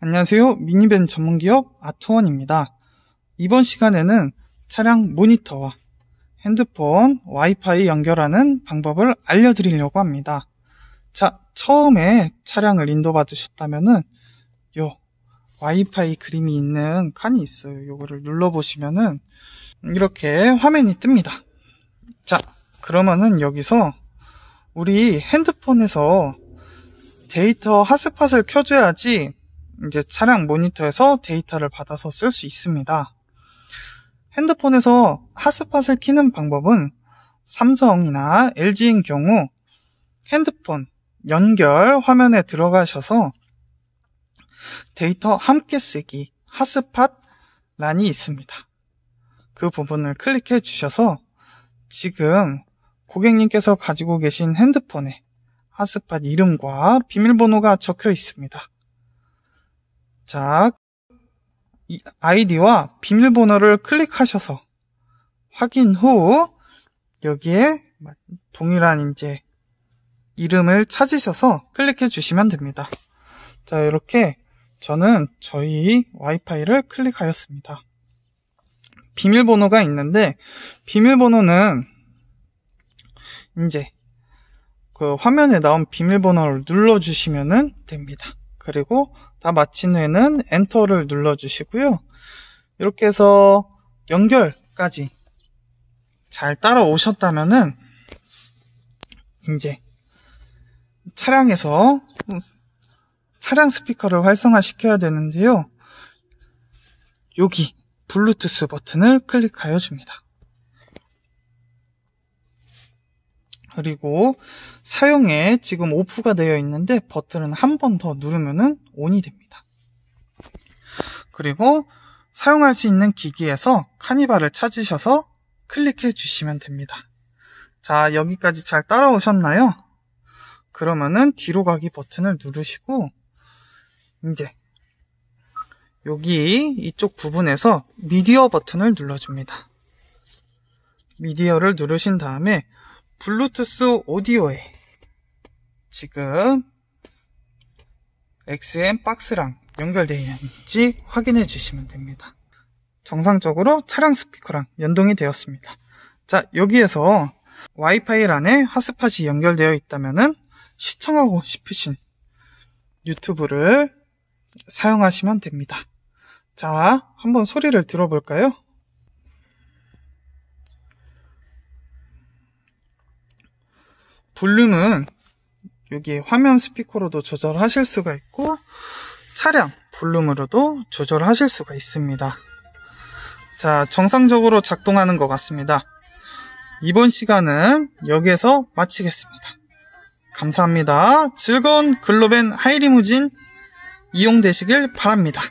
안녕하세요. 미니밴 전문기업 아트원입니다. 이번 시간에는 차량 모니터와 핸드폰, 와이파이 연결하는 방법을 알려드리려고 합니다. 자, 처음에 차량을 인도받으셨다면은 요 와이파이 그림이 있는 칸이 있어요. 요거를 눌러보시면은 이렇게 화면이 뜹니다. 자, 그러면은 여기서 우리 핸드폰에서 데이터 핫스팟을 켜줘야지 이제 차량 모니터에서 데이터를 받아서 쓸 수 있습니다. 핸드폰에서 핫스팟을 키는 방법은 삼성이나 LG인 경우 핸드폰 연결 화면에 들어가셔서 데이터 함께 쓰기 핫스팟 란이 있습니다. 그 부분을 클릭해 주셔서 지금 고객님께서 가지고 계신 핸드폰에 핫스팟 이름과 비밀번호가 적혀 있습니다. 자, 이 아이디와 비밀번호를 클릭하셔서 확인 후 여기에 동일한 이제 이름을 찾으셔서 클릭해 주시면 됩니다. 자, 이렇게 저는 저희 와이파이를 클릭하였습니다. 비밀번호가 있는데 비밀번호는 이제 그 화면에 나온 비밀번호를 눌러 주시면 됩니다. 그리고 다 마친 후에는 엔터를 눌러주시고요. 이렇게 해서 연결까지 잘 따라오셨다면은 이제 차량에서 차량 스피커를 활성화시켜야 되는데요. 여기 블루투스 버튼을 클릭하여 줍니다. 그리고 사용에 지금 오프가 되어 있는데 버튼은 한 번 더 누르면은 온이 됩니다. 그리고 사용할 수 있는 기기에서 카니발을 찾으셔서 클릭해 주시면 됩니다. 자, 여기까지 잘 따라오셨나요? 그러면은 뒤로 가기 버튼을 누르시고 이제 여기 이쪽 부분에서 미디어 버튼을 눌러줍니다. 미디어를 누르신 다음에 블루투스 오디오에 지금 XM 박스랑 연결되어 있는지 확인해 주시면 됩니다. 정상적으로 차량 스피커랑 연동이 되었습니다. 자, 여기에서 와이파이란에 핫스팟이 연결되어 있다면 시청하고 싶으신 유튜브를 사용하시면 됩니다. 자, 한번 소리를 들어볼까요? 볼륨은 여기 화면 스피커로도 조절하실 수가 있고 차량 볼륨으로도 조절하실 수가 있습니다. 자, 정상적으로 작동하는 것 같습니다. 이번 시간은 여기에서 마치겠습니다. 감사합니다. 즐거운 글로벤 하이리무진 이용되시길 바랍니다.